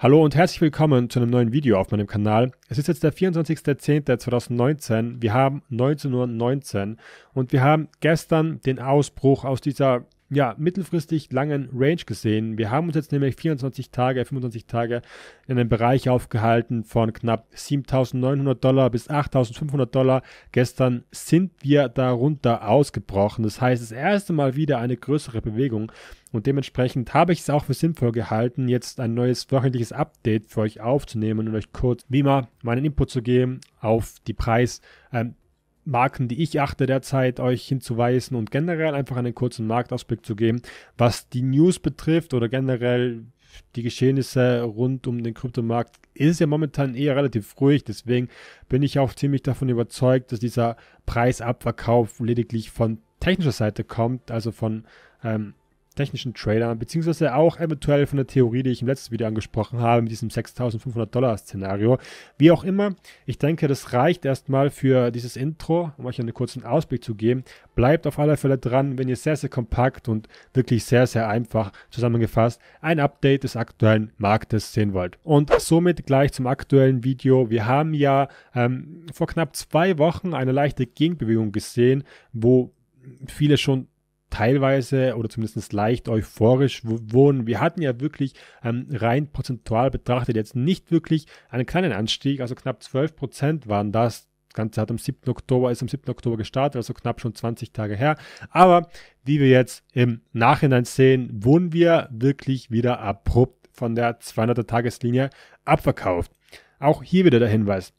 Hallo und herzlich willkommen zu einem neuen Video auf meinem Kanal. Es ist jetzt der 24.10.2019, wir haben 19.19 .19 Uhr und wir haben gestern den Ausbruch aus dieser ja, mittelfristig langen Range gesehen. Wir haben uns jetzt nämlich 24 Tage, 25 Tage in einem Bereich aufgehalten von knapp 7900 Dollar bis 8500 Dollar. Gestern sind wir darunter ausgebrochen. Das heißt, das erste Mal wieder eine größere Bewegung. Und dementsprechend habe ich es auch für sinnvoll gehalten, jetzt ein neues wöchentliches Update für euch aufzunehmen und euch kurz wie immer meinen Input zu geben auf die Preis, ähm, Marken, die ich achte derzeit, euch hinzuweisen und generell einfach einen kurzen Marktausblick zu geben, was die News betrifft oder generell die Geschehnisse rund um den Kryptomarkt ist ja momentan eher relativ ruhig. Deswegen bin ich auch ziemlich davon überzeugt, dass dieser Preisabverkauf lediglich von technischer Seite kommt, also von ähm, technischen Trailer, beziehungsweise auch eventuell von der Theorie, die ich im letzten Video angesprochen habe, mit diesem 6500 Dollar Szenario. Wie auch immer, ich denke, das reicht erstmal für dieses Intro, um euch einen kurzen Ausblick zu geben. Bleibt auf alle Fälle dran, wenn ihr sehr, sehr kompakt und wirklich sehr, sehr einfach zusammengefasst ein Update des aktuellen Marktes sehen wollt. Und somit gleich zum aktuellen Video. Wir haben ja ähm, vor knapp zwei Wochen eine leichte Gegenbewegung gesehen, wo viele schon teilweise oder zumindest leicht euphorisch wurden. Wir hatten ja wirklich ähm, rein prozentual betrachtet jetzt nicht wirklich einen kleinen Anstieg, also knapp 12 Prozent waren das. Das Ganze hat am 7. Oktober, ist am 7. Oktober gestartet, also knapp schon 20 Tage her. Aber wie wir jetzt im Nachhinein sehen, wurden wir wirklich wieder abrupt von der 200er-Tageslinie abverkauft. Auch hier wieder der Hinweis.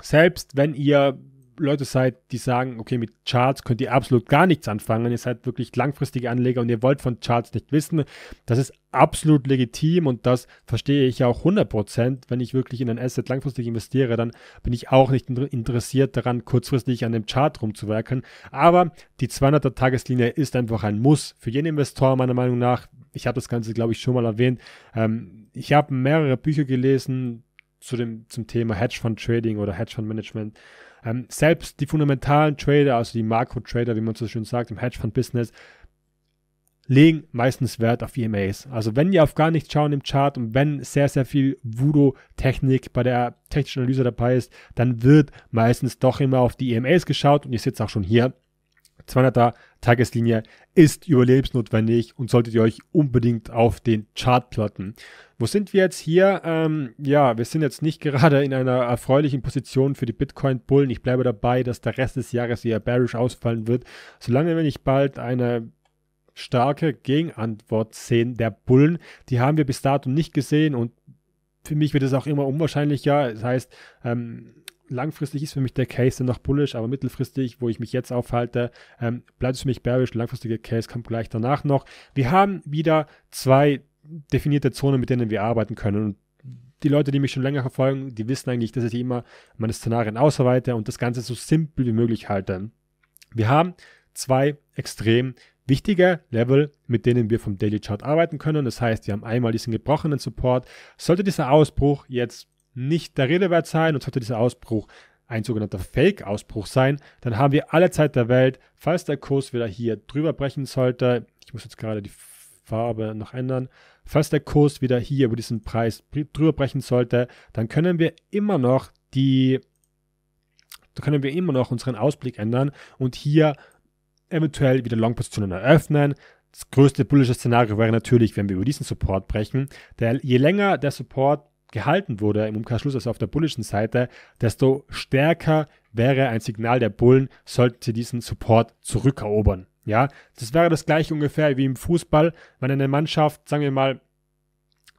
Selbst wenn ihr Leute seid, die sagen, okay, mit Charts könnt ihr absolut gar nichts anfangen, ihr seid wirklich langfristige Anleger und ihr wollt von Charts nicht wissen, das ist absolut legitim und das verstehe ich auch 100%. Wenn ich wirklich in ein Asset langfristig investiere, dann bin ich auch nicht interessiert daran, kurzfristig an dem Chart rumzuwerken. Aber die 200er-Tageslinie ist einfach ein Muss für jeden Investor, meiner Meinung nach. Ich habe das Ganze, glaube ich, schon mal erwähnt. Ähm, ich habe mehrere Bücher gelesen zu dem, zum Thema Hedgefund Trading oder Hedgefund Management ähm, selbst die fundamentalen Trader, also die Makro-Trader, wie man so schön sagt, im Hedgefund-Business, legen meistens Wert auf EMAs. Also wenn die auf gar nichts schauen im Chart und wenn sehr, sehr viel Voodoo-Technik bei der technischen Analyse dabei ist, dann wird meistens doch immer auf die EMAs geschaut und ihr sitzt auch schon hier. 200er Tageslinie ist überlebensnotwendig und solltet ihr euch unbedingt auf den Chart plotten. Wo sind wir jetzt hier? Ähm, ja, wir sind jetzt nicht gerade in einer erfreulichen Position für die Bitcoin-Bullen. Ich bleibe dabei, dass der Rest des Jahres eher bearish ausfallen wird, solange wir nicht bald eine starke Gegenantwort sehen der Bullen. Die haben wir bis dato nicht gesehen und für mich wird es auch immer unwahrscheinlicher. Das heißt, ähm, langfristig ist für mich der Case dann noch bullish, aber mittelfristig, wo ich mich jetzt aufhalte, ähm, bleibt es für mich bearish. Langfristiger Case kommt gleich danach noch. Wir haben wieder zwei definierte Zone, mit denen wir arbeiten können. Und die Leute, die mich schon länger verfolgen, die wissen eigentlich, dass ich immer meine Szenarien ausarbeite und das Ganze so simpel wie möglich halte. Wir haben zwei extrem wichtige Level, mit denen wir vom Daily Chart arbeiten können. Das heißt, wir haben einmal diesen gebrochenen Support. Sollte dieser Ausbruch jetzt nicht der Rede wert sein und sollte dieser Ausbruch ein sogenannter Fake-Ausbruch sein, dann haben wir alle Zeit der Welt, falls der Kurs wieder hier drüber brechen sollte. Ich muss jetzt gerade die Farbe noch ändern. Falls der Kurs wieder hier über diesen Preis drüber brechen sollte, dann können wir immer noch die, dann können wir immer noch unseren Ausblick ändern und hier eventuell wieder Long-Positionen eröffnen. Das größte bullische Szenario wäre natürlich, wenn wir über diesen Support brechen. Der, je länger der Support gehalten wurde im Umkehrschluss, also auf der bullischen Seite, desto stärker wäre ein Signal der Bullen, sollten sie diesen Support zurückerobern. Ja, das wäre das gleiche ungefähr wie im Fußball, wenn eine Mannschaft, sagen wir mal,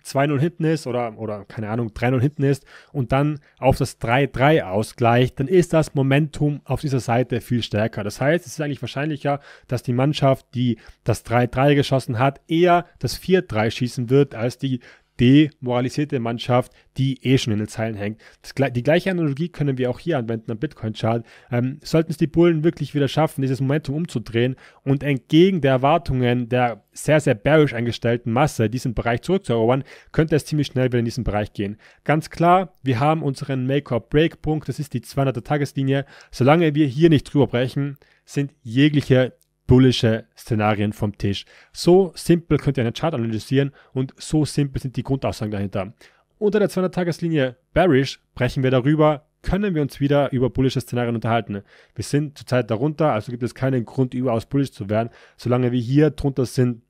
2-0 hinten ist oder, oder keine Ahnung, 3-0 hinten ist und dann auf das 3-3 ausgleicht, dann ist das Momentum auf dieser Seite viel stärker. Das heißt, es ist eigentlich wahrscheinlicher, dass die Mannschaft, die das 3-3 geschossen hat, eher das 4-3 schießen wird, als die, demoralisierte Mannschaft, die eh schon in den Zeilen hängt. Das, die gleiche Analogie können wir auch hier anwenden am Bitcoin-Chart. Ähm, Sollten es die Bullen wirklich wieder schaffen, dieses Momentum umzudrehen und entgegen der Erwartungen der sehr, sehr bearish eingestellten Masse diesen Bereich zurückzuerobern, könnte es ziemlich schnell wieder in diesen Bereich gehen. Ganz klar, wir haben unseren Make-or-Break-Punkt, das ist die 200er-Tageslinie. Solange wir hier nicht drüber brechen, sind jegliche bullische Szenarien vom Tisch. So simpel könnt ihr einen Chart analysieren und so simpel sind die Grundaussagen dahinter. Unter der 200-Tageslinie bearish brechen wir darüber, können wir uns wieder über bullische Szenarien unterhalten. Wir sind zurzeit darunter, also gibt es keinen Grund, überaus bullisch zu werden. Solange wir hier drunter sind,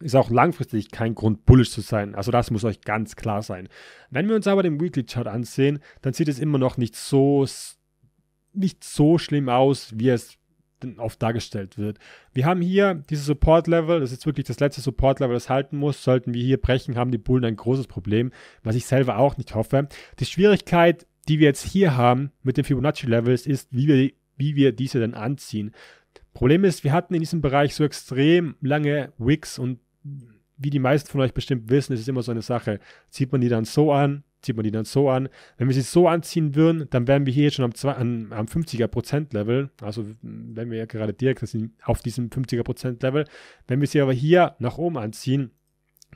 ist auch langfristig kein Grund, bullisch zu sein. Also das muss euch ganz klar sein. Wenn wir uns aber den Weekly Chart ansehen, dann sieht es immer noch nicht so, nicht so schlimm aus, wie es oft dargestellt wird. Wir haben hier dieses Support-Level, das ist wirklich das letzte Support-Level, das halten muss. Sollten wir hier brechen, haben die Bullen ein großes Problem, was ich selber auch nicht hoffe. Die Schwierigkeit, die wir jetzt hier haben mit den Fibonacci-Levels, ist, wie wir, wie wir diese denn anziehen. Problem ist, wir hatten in diesem Bereich so extrem lange Wicks und wie die meisten von euch bestimmt wissen, ist es immer so eine Sache. Zieht man die dann so an, zieht man die dann so an. Wenn wir sie so anziehen würden, dann wären wir hier jetzt schon am, zwei, am 50er-Prozent-Level. Also wenn wir ja gerade direkt sind, auf diesem 50er-Prozent-Level. Wenn wir sie aber hier nach oben anziehen,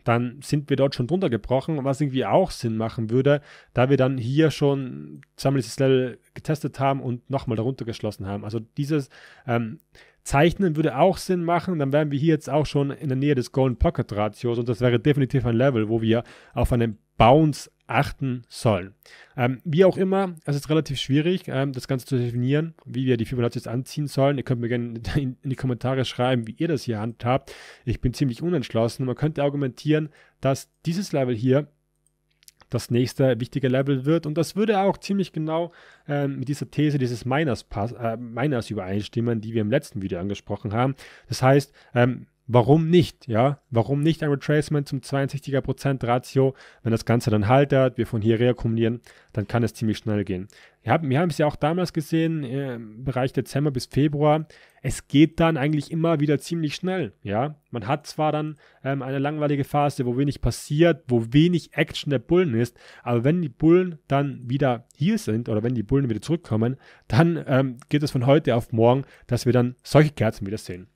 dann sind wir dort schon drunter gebrochen, was irgendwie auch Sinn machen würde, da wir dann hier schon zusammen dieses Level getestet haben und nochmal darunter geschlossen haben. Also dieses ähm, Zeichnen würde auch Sinn machen, dann wären wir hier jetzt auch schon in der Nähe des Golden Pocket Ratios und das wäre definitiv ein Level, wo wir auf einem Bounce achten sollen. Ähm, wie auch immer, es ist relativ schwierig, ähm, das Ganze zu definieren, wie wir die Fibonacci jetzt anziehen sollen. Ihr könnt mir gerne in, in die Kommentare schreiben, wie ihr das hier handhabt. Ich bin ziemlich unentschlossen. Man könnte argumentieren, dass dieses Level hier das nächste wichtige Level wird. Und das würde auch ziemlich genau ähm, mit dieser These dieses Miners, Pass, äh, Miners übereinstimmen, die wir im letzten Video angesprochen haben. Das heißt, ähm, warum nicht, ja? Warum nicht ein Retracement zum 62er% Prozent Ratio? Wenn das Ganze dann haltet, wir von hier reakkumulieren, dann kann es ziemlich schnell gehen. Wir haben, wir haben es ja auch damals gesehen, äh, im Bereich Dezember bis Februar. Es geht dann eigentlich immer wieder ziemlich schnell, ja? Man hat zwar dann ähm, eine langweilige Phase, wo wenig passiert, wo wenig Action der Bullen ist, aber wenn die Bullen dann wieder hier sind oder wenn die Bullen wieder zurückkommen, dann ähm, geht es von heute auf morgen, dass wir dann solche Kerzen wieder sehen.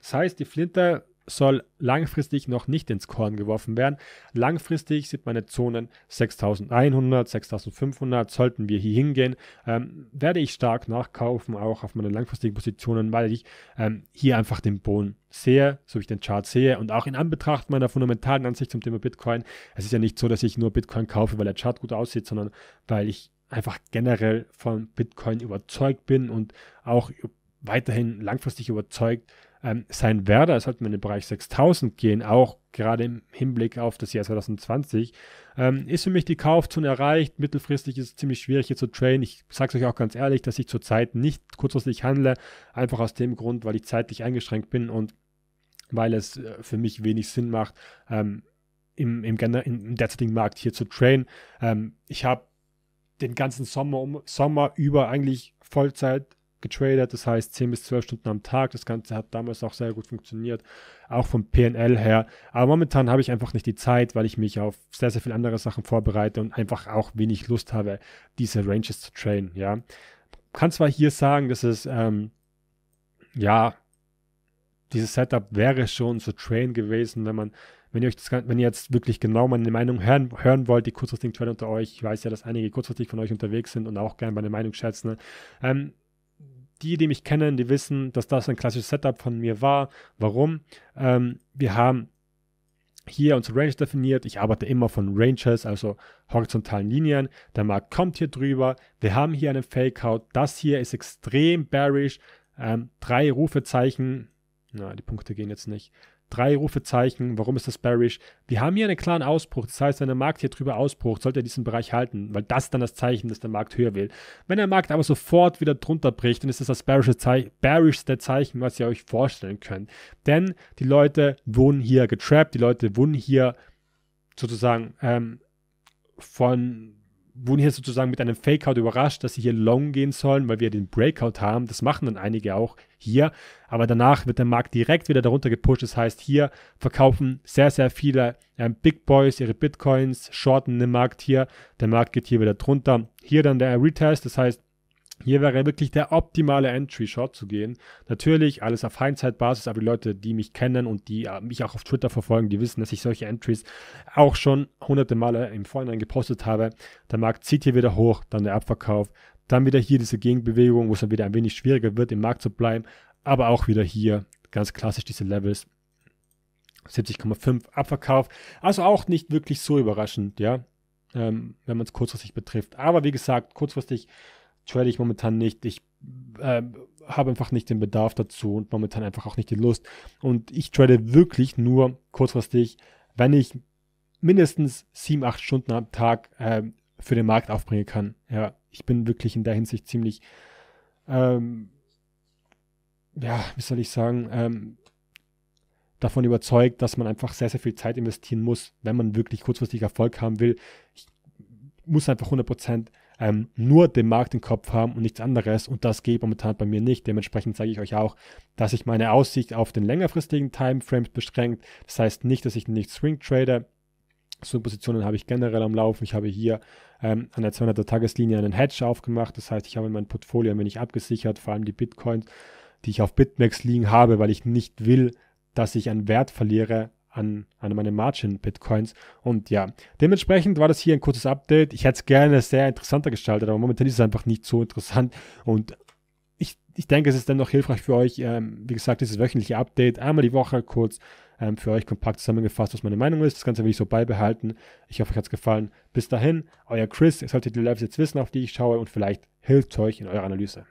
Das heißt, die Flinte soll langfristig noch nicht ins Korn geworfen werden. Langfristig sind meine Zonen 6100, 6500, sollten wir hier hingehen, ähm, werde ich stark nachkaufen, auch auf meinen langfristigen Positionen, weil ich ähm, hier einfach den Boden sehe, so wie ich den Chart sehe und auch in Anbetracht meiner fundamentalen Ansicht zum Thema Bitcoin. Es ist ja nicht so, dass ich nur Bitcoin kaufe, weil der Chart gut aussieht, sondern weil ich einfach generell von Bitcoin überzeugt bin und auch weiterhin langfristig überzeugt bin. Ähm, sein Werder, es sollte man in den Bereich 6000 gehen, auch gerade im Hinblick auf das Jahr 2020, ähm, ist für mich die Kaufzone erreicht. Mittelfristig ist es ziemlich schwierig hier zu trainen. Ich sage es euch auch ganz ehrlich, dass ich zurzeit nicht kurzfristig handle, einfach aus dem Grund, weil ich zeitlich eingeschränkt bin und weil es äh, für mich wenig Sinn macht, ähm, im, im, im, derzeitigen Markt hier zu traden. Ähm, ich habe den ganzen Sommer, um, Sommer über eigentlich Vollzeit getradet, das heißt 10 bis 12 Stunden am Tag. Das Ganze hat damals auch sehr gut funktioniert, auch vom PNL her. Aber momentan habe ich einfach nicht die Zeit, weil ich mich auf sehr, sehr viele andere Sachen vorbereite und einfach auch wenig Lust habe, diese Ranges zu trainen. Ja, kann zwar hier sagen, dass es, ähm, ja, dieses Setup wäre schon zu train gewesen, wenn man wenn ihr euch das, wenn ihr jetzt wirklich genau meine Meinung hören, hören wollt, die kurzfristigen Trader unter euch, ich weiß ja, dass einige kurzfristig von euch unterwegs sind und auch gerne meine Meinung schätzen, ne? ähm, die, die mich kennen, die wissen, dass das ein klassisches Setup von mir war. Warum? Ähm, wir haben hier unsere Range definiert. Ich arbeite immer von Ranges, also horizontalen Linien. Der Markt kommt hier drüber. Wir haben hier einen Fakeout. Das hier ist extrem bearish. Ähm, drei Rufezeichen. Na, die Punkte gehen jetzt nicht drei Rufezeichen, warum ist das bearish? Wir haben hier einen klaren Ausbruch, das heißt, wenn der Markt hier drüber ausbrucht, sollte er diesen Bereich halten, weil das dann das Zeichen, ist, dass der Markt höher will. Wenn der Markt aber sofort wieder drunter bricht, dann ist das das bearische Ze bearishste Zeichen, was ihr euch vorstellen könnt. Denn die Leute wurden hier getrappt, die Leute wurden hier sozusagen ähm, von wurden hier sozusagen mit einem Fakeout überrascht, dass sie hier long gehen sollen, weil wir den Breakout haben. Das machen dann einige auch hier. Aber danach wird der Markt direkt wieder darunter gepusht. Das heißt, hier verkaufen sehr, sehr viele ähm, Big Boys ihre Bitcoins, shorten den Markt hier. Der Markt geht hier wieder drunter. Hier dann der Retest. Das heißt, hier wäre wirklich der optimale Entry-Shot zu gehen. Natürlich alles auf Hindsight-Basis, aber die Leute, die mich kennen und die äh, mich auch auf Twitter verfolgen, die wissen, dass ich solche Entries auch schon hunderte Male im Vorhinein gepostet habe. Der Markt zieht hier wieder hoch, dann der Abverkauf, dann wieder hier diese Gegenbewegung, wo es dann wieder ein wenig schwieriger wird, im Markt zu bleiben, aber auch wieder hier ganz klassisch diese Levels. 70,5 Abverkauf. Also auch nicht wirklich so überraschend, ja, ähm, wenn man es kurzfristig betrifft. Aber wie gesagt, kurzfristig trade ich momentan nicht. Ich äh, habe einfach nicht den Bedarf dazu und momentan einfach auch nicht die Lust. Und ich trade wirklich nur kurzfristig, wenn ich mindestens sieben, acht Stunden am Tag äh, für den Markt aufbringen kann. Ja, ich bin wirklich in der Hinsicht ziemlich, ähm, ja, wie soll ich sagen, ähm, davon überzeugt, dass man einfach sehr, sehr viel Zeit investieren muss, wenn man wirklich kurzfristig Erfolg haben will. Ich muss einfach 100% ähm, nur den Markt im Kopf haben und nichts anderes. Und das geht momentan bei mir nicht. Dementsprechend zeige ich euch auch, dass ich meine Aussicht auf den längerfristigen Timeframes beschränkt. Das heißt nicht, dass ich nicht Swing trade. So Positionen habe ich generell am Laufen. Ich habe hier ähm, an der 200er-Tageslinie einen Hedge aufgemacht. Das heißt, ich habe mein Portfolio ein wenig abgesichert, vor allem die Bitcoins, die ich auf BitMEX liegen habe, weil ich nicht will, dass ich an Wert verliere, an, an meine Margin-Bitcoins. Und ja, dementsprechend war das hier ein kurzes Update. Ich hätte es gerne sehr interessanter gestaltet, aber momentan ist es einfach nicht so interessant. Und ich, ich denke, es ist dann noch hilfreich für euch. Ähm, wie gesagt, dieses wöchentliche Update, einmal die Woche kurz ähm, für euch kompakt zusammengefasst, was meine Meinung ist. Das Ganze will ich so beibehalten. Ich hoffe, euch hat es gefallen. Bis dahin, euer Chris. Ihr solltet die Lives jetzt wissen, auf die ich schaue und vielleicht hilft euch in eurer Analyse.